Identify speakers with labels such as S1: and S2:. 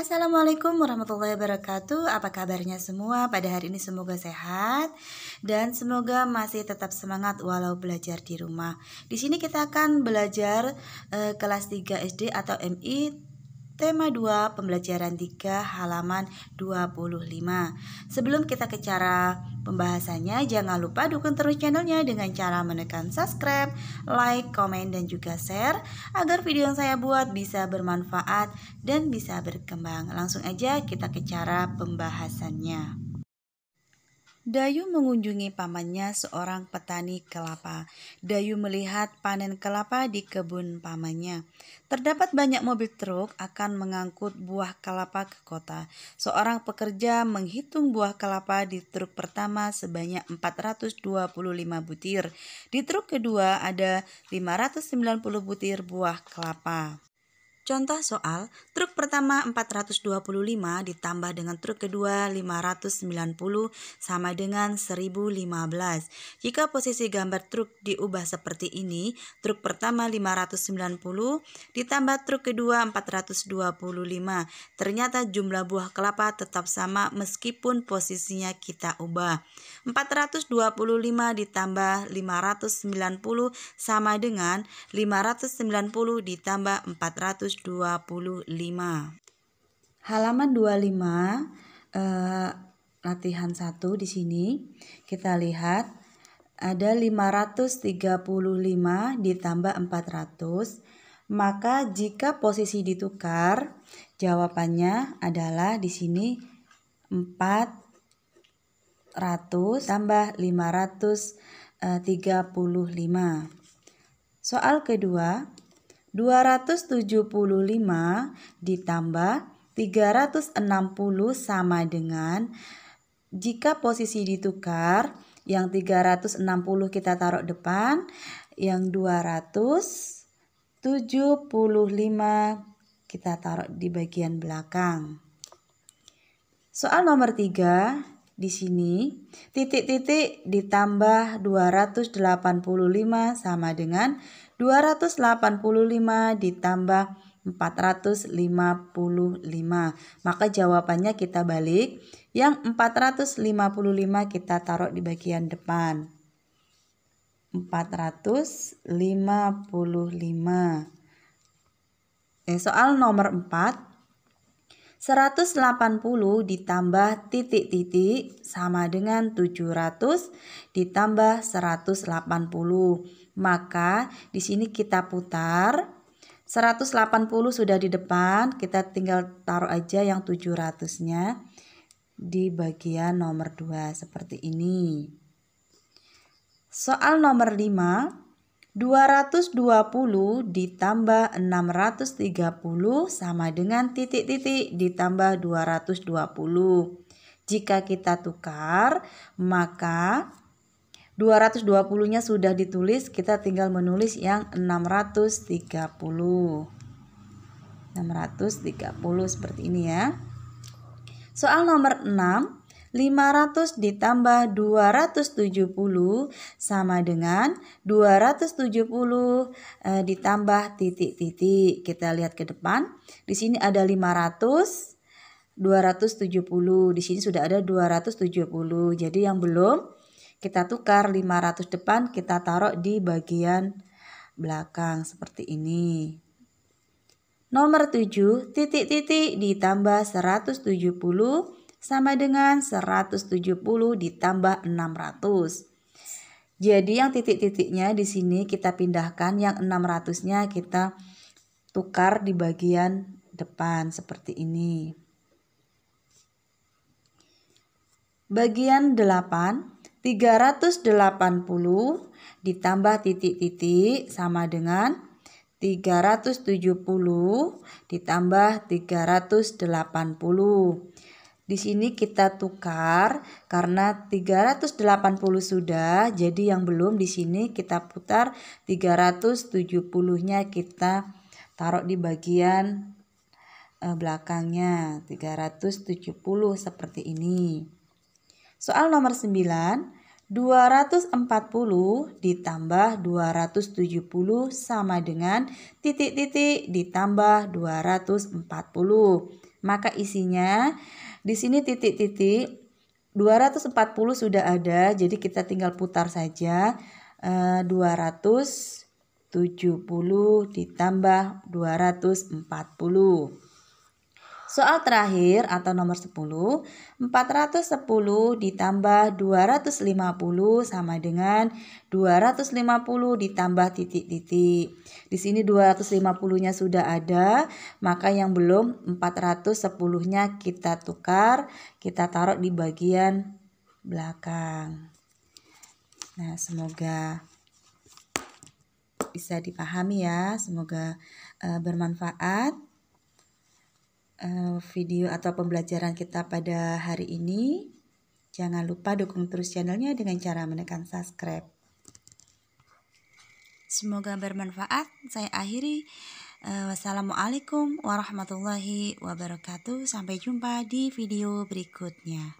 S1: Assalamualaikum warahmatullahi wabarakatuh. Apa kabarnya semua? Pada hari ini semoga sehat dan semoga masih tetap semangat walau belajar di rumah. Di sini kita akan belajar eh, kelas 3 SD atau MI tema 2 pembelajaran 3 halaman 25. Sebelum kita ke cara pembahasannya, jangan lupa dukung terus channelnya dengan cara menekan subscribe, like, komen, dan juga share agar video yang saya buat bisa bermanfaat dan bisa berkembang. Langsung aja kita ke cara pembahasannya. Dayu mengunjungi pamannya seorang petani kelapa. Dayu melihat panen kelapa di kebun pamannya. Terdapat banyak mobil truk akan mengangkut buah kelapa ke kota. Seorang pekerja menghitung buah kelapa di truk pertama sebanyak 425 butir. Di truk kedua ada 590 butir buah kelapa. Contoh soal, truk pertama 425 ditambah dengan truk kedua 590 sama dengan 1015. Jika posisi gambar truk diubah seperti ini, truk pertama 590 ditambah truk kedua 425. Ternyata jumlah buah kelapa tetap sama meskipun posisinya kita ubah. 425 ditambah 590 sama dengan 590 ditambah 425. 125. Halaman 25 eh, latihan 1 di sini kita lihat ada 535 ditambah 400 maka jika posisi ditukar jawabannya adalah di sini 400 tambah 535 eh, soal kedua 275 ditambah 360 sama dengan jika posisi ditukar yang 360 kita taruh depan, yang 275 kita taruh di bagian belakang. Soal nomor 3 di sini, titik-titik ditambah 285 sama dengan 285 ditambah 455. Maka jawabannya kita balik. Yang 455 kita taruh di bagian depan. 455. Eh, soal nomor 4 180 ditambah titik-titik sama dengan 700 ditambah 180. Maka di sini kita putar 180 sudah di depan, kita tinggal taruh aja yang 700-nya di bagian nomor 2 seperti ini. Soal nomor 5 220 ditambah 630 sama dengan titik-titik ditambah 220. Jika kita tukar, maka 220-nya sudah ditulis, kita tinggal menulis yang 630. 630 seperti ini ya. Soal nomor 6 500 ditambah 270 sama dengan 270 e, eh, ditambah titik-titik. Kita lihat ke depan. Di sini ada 500 270. Di sini sudah ada 270. Jadi yang belum kita tukar 500 depan kita taruh di bagian belakang seperti ini. Nomor 7, titik-titik ditambah 170 sama dengan 170 ditambah 600. Jadi yang titik-titiknya di sini kita pindahkan, yang 600-nya kita tukar di bagian depan seperti ini. Bagian 8, 380 ditambah titik-titik sama dengan 370 ditambah 380. Di sini kita tukar karena 380 sudah, jadi yang belum di sini kita putar 370-nya kita taruh di bagian eh, belakangnya 370 seperti ini. Soal nomor 9, 240 ditambah 270 sama dengan titik-titik ditambah 240. Maka isinya di sini titik-titik 240 sudah ada, jadi kita tinggal putar saja. E, eh, 270 ditambah 240. Soal terakhir atau nomor 10, 410 ditambah 250 sama dengan 250 ditambah titik-titik. Di sini 250-nya sudah ada, maka yang belum 410-nya kita tukar, kita taruh di bagian belakang. Nah, semoga bisa dipahami ya, semoga uh, bermanfaat. Eh, video atau pembelajaran kita pada hari ini. Jangan lupa dukung terus channelnya dengan cara menekan subscribe. Semoga bermanfaat. Saya akhiri. Eh, wassalamualaikum warahmatullahi wabarakatuh. Sampai jumpa di video berikutnya.